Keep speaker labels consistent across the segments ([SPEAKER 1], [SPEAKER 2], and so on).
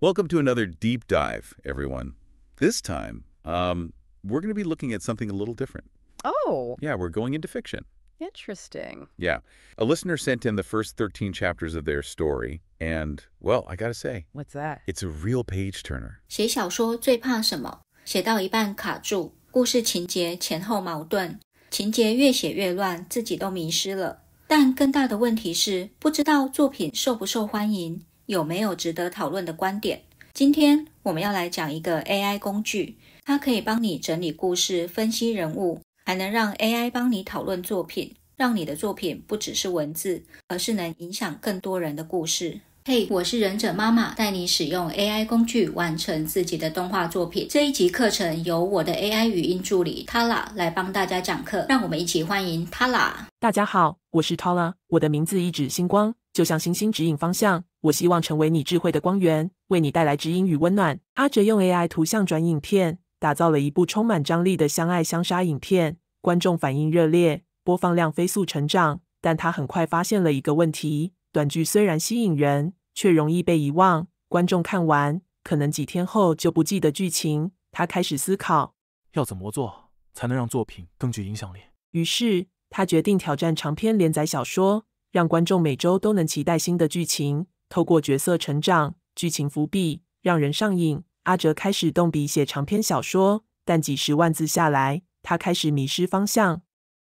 [SPEAKER 1] Welcome to another deep dive, everyone. This time, um, we're going to be looking at something a little different. Oh. Yeah, we're going into fiction. Interesting. Yeah. A listener sent in the first 13 chapters of their story, and, well, I gotta say. What's that? It's a real page turner.
[SPEAKER 2] 写小说最怕什么？写到一半卡住，故事情节前后矛盾，情节越写越乱，自己都迷失了。但更大的问题是，不知道作品受不受欢迎，有没有值得讨论的观点？今天我们要来讲一个 AI 工具，它可以帮你整理故事、分析人物，还能让 AI 帮你讨论作品，让你的作品不只是文字，而是能影响更多人的故事。嘿，我是忍者妈妈，带你使用 AI 工具完成自己的动画作品。这一集课程由我的 AI 语音助理 Tala 来帮大家讲课，让我们一起欢迎 Tala。大家好，我是 Tala，我的名字一指星光，就像星星指引方向。我希望成为你智慧的光源，为你带来指引与温暖。阿哲用 AI 图像转影片，打造了一部充满张力的相爱相杀影片，观众反应热烈，播放量飞速成长。但他很快发现了一个问题：短剧虽然吸引人，却容易被遗忘。观众看完，可能几天后就不记得剧情。他开始思考，要怎么做才能让作品更具影响力？于是他决定挑战长篇连载小说，让观众每周都能期待新的剧情。透过角色成长、剧情伏笔，让人上瘾。阿哲开始动笔写长篇小说，但几十万字下来，他开始迷失方向。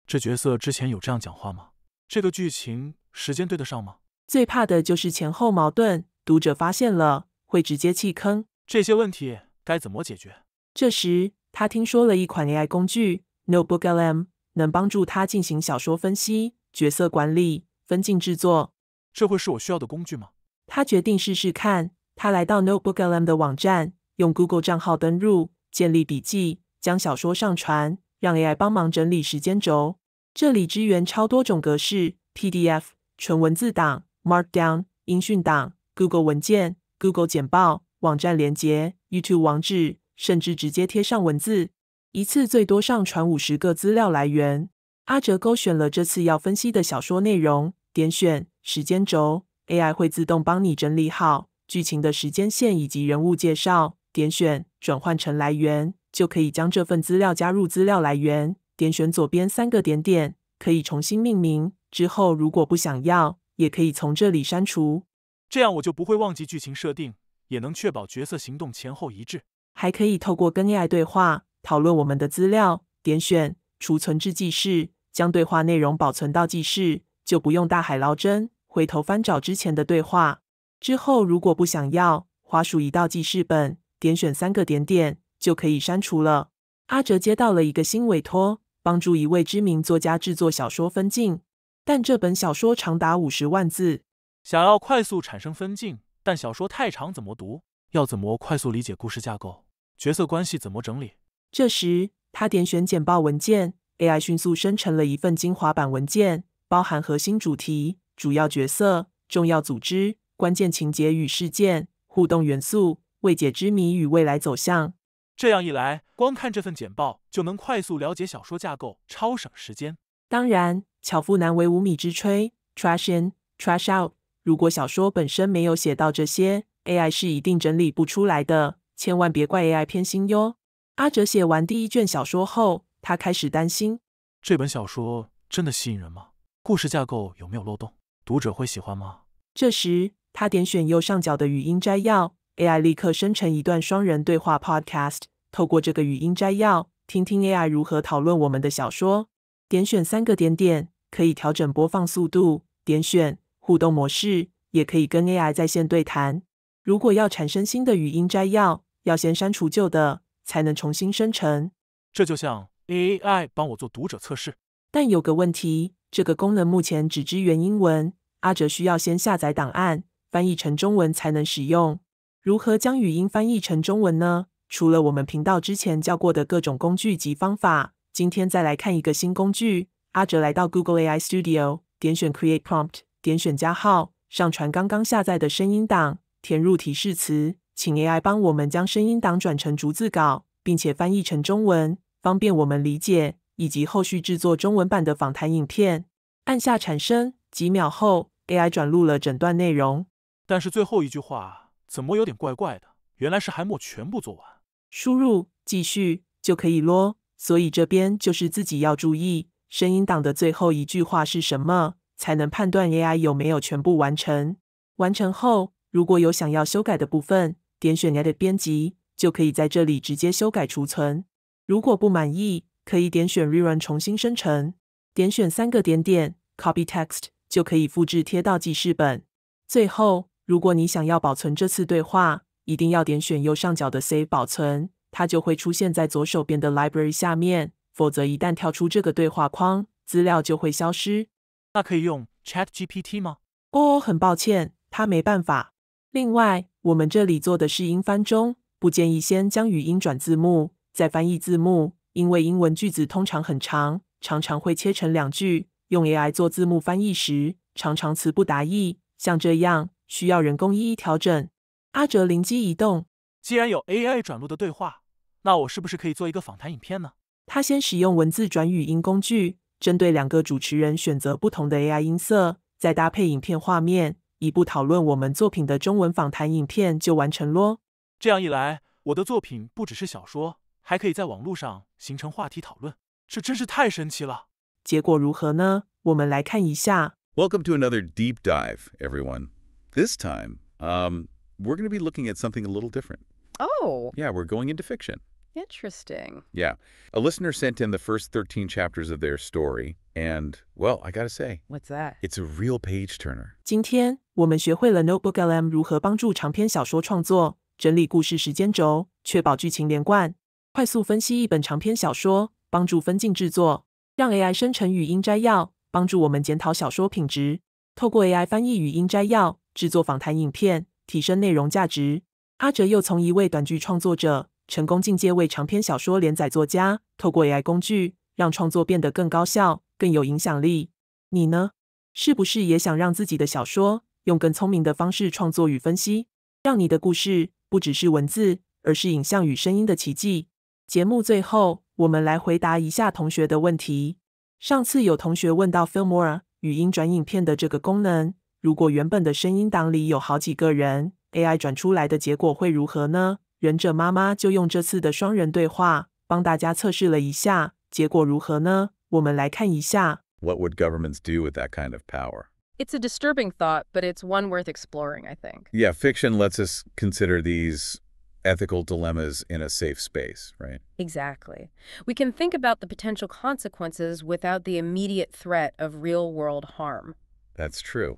[SPEAKER 2] 这角
[SPEAKER 1] 色之前有这样讲话吗？这个剧情时
[SPEAKER 2] 间对得上吗？最怕的就是前后矛盾，读者发现了会直接弃坑。这些问题
[SPEAKER 1] 该怎么解决？
[SPEAKER 2] 这时他听说了一款 AI 工具 NoBookLM，能帮助他进行小说分析、角色管理、分镜制作。这会是我需要的工具吗？他决定试试看。他来到 Notebook l m 的网站，用 Google 账号登录，建立笔记，将小说上传，让 AI 帮忙整理时间轴。这里支援超多种格式：PDF、纯文字档、Markdown、音讯档、Google 文件、Google 简报、网站连接、YouTube 网址，甚至直接贴上文字。一次最多上传五十个资料来源。阿哲勾选了这次要分析的小说内容，点选时间轴。AI 会自动帮你整理好剧情的时间线以及人物介绍，点选转换成来源，就可以将这份资料加入资料来源。点选左边三个点点，可以重新命名。之后如果不想要，也可以从这里删除。
[SPEAKER 1] 这样我就不会忘记剧情设定，也能确保角色行动前后一致。
[SPEAKER 2] 还可以透过跟 AI 对话讨论我们的资料，点选储存至记事，将对话内容保存到记事，就不用大海捞针。回头翻找之前的对话，之后如果不想要，滑鼠移到记事本，点选三个点点，就可以删除了。阿哲接到了一个新委托，帮助一位知名作家制作小说分镜。但这本小说长达五十万字，
[SPEAKER 1] 想要快速产生分镜，但小说太长，怎么读？要怎么快速理解故事架构？角色关系怎么整理？
[SPEAKER 2] 这时他点选简报文件，AI 迅速生成了一份精华版文件，包含核心主题。主要角色、重要组织、关键情节与事件、互动元素、未解之谜与未来走向。
[SPEAKER 1] 这样一来，光看这份简报就能快速了解小说架构，超省时间。
[SPEAKER 2] 当然，巧妇难为无米之炊。Trash in, trash out。如果小说本身没有写到这些，AI 是一定整理不出来的。千万别怪 AI 偏心哟。阿哲写完第一卷小说后，他开始担心：这本小说真的吸引人吗？故事架构
[SPEAKER 1] 有没有漏洞？读者会喜欢吗？
[SPEAKER 2] 这时，他点选右上角的语音摘要，AI 立刻生成一段双人对话 Podcast。透过这个语音摘要，听听 AI 如何讨论我们的小说。点选三个点点，可以调整播放速度。点选互动模式，也可以跟 AI 在线对谈。如果要产生新的语音摘要，要先删除旧的，才能重新生成。这就像 AI 帮我做读者测试。但有个问题，这个功能目前只支援英文。阿哲需要先下载档案，翻译成中文才能使用。如何将语音翻译成中文呢？除了我们频道之前教过的各种工具及方法，今天再来看一个新工具。阿哲来到 Google AI Studio，点选 Create Prompt，点选加号，上传刚刚下载的声音档，填入提示词，请 AI 帮我们将声音档转成逐字稿，并且翻译成中文，方便我们理解以及后续制作中文版的访谈影片。按下产生，几秒后。AI 转录了整段内容，但
[SPEAKER 1] 是最后一句话怎么有点怪怪的？原来是还没全部做完。
[SPEAKER 2] 输入继续就可以咯。所以这边就是自己要注意，声音档的最后一句话是什么，才能判断 AI 有没有全部完成。完成后，如果有想要修改的部分，点选 Edit 编辑就可以在这里直接修改、储存。如果不满意，可以点选 ReRun 重新生成，点选三个点点 Copy Text。就可以复制贴到记事本。最后，如果你想要保存这次对话，一定要点选右上角的 C 保存，它就会出现在左手边的 Library 下面。否则，一旦跳出这个对话框，资料就会消失。那可以用 Chat GPT 吗？哦哦，很抱歉，它没办法。另外，我们这里做的是英翻中，不建议先将语音转字幕，再翻译字幕，因为英文句子通常很长，常常会切成两句。用 AI 做字幕翻译时，常常词不达意，像这样需要人工一一调整。阿哲灵机一动，
[SPEAKER 1] 既然有 AI 转录的对话，那我是不是可以做一个访谈影片呢？
[SPEAKER 2] 他先使用文字转语音工具，针对两个主持人选择不同的 AI 音色，再搭配影片画面，一部讨论我们作品的中文访谈影片就完成喽。
[SPEAKER 1] 这样一来，我的作品不只是小说，还可以在网络上形成话
[SPEAKER 2] 题讨论，这真是太神奇了！结果如何呢？我们来看一下。
[SPEAKER 1] Welcome to another deep dive, everyone. This time, um, we're going to be looking at something a little different. Oh. Yeah, we're going into fiction. Interesting. Yeah. A listener sent in the first 13 chapters of their story, and, well, I gotta say. What's that? It's a real page turner.
[SPEAKER 2] Notebook 如何帮助长篇小说创作，整理故事时间轴，确保剧情连贯，快速分析一本长篇小说，帮助分镜制作。让 AI 生成语音摘要，帮助我们检讨小说品质；透过 AI 翻译语音摘要，制作访谈影片，提升内容价值。阿哲又从一位短剧创作者，成功进阶为长篇小说连载作家。透过 AI 工具，让创作变得更高效、更有影响力。你呢？是不是也想让自己的小说用更聪明的方式创作与分析？让你的故事不只是文字，而是影像与声音的奇迹？节目最后。我们来回答一下同学的问题。上次有同学问到 Filmora 语音转影片的这个功能，如果原本的声音档里有好几个人，AI 转出来的结果会如何呢？忍者妈妈就用这次的双人对话帮大家测试了一下，结果如何呢？我们来看一下。
[SPEAKER 1] What would governments do with that kind of power? It's a disturbing thought, but it's one worth exploring, I think. Yeah, fiction lets us consider these. ethical dilemmas in a safe space, right? Exactly. We can think about the potential consequences without the immediate threat of real-world harm. That's true.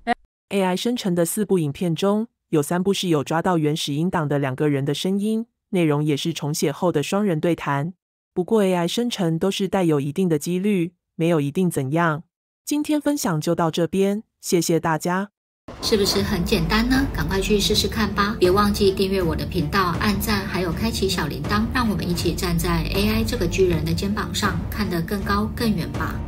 [SPEAKER 2] AI 生成的四部影片中，有三部是有抓到原始音档的两个人的声音，内容也是重写后的双人对谈。不过 AI 生成都是带有一定的几率，没有一定怎样。今天分享就到这边，谢谢大家。是不是很简单呢？赶快去试试看吧！别忘记订阅我的频道，按赞，还有开启小铃铛，让我们一起站在 AI 这个巨人的肩
[SPEAKER 1] 膀上，看得更高更远吧！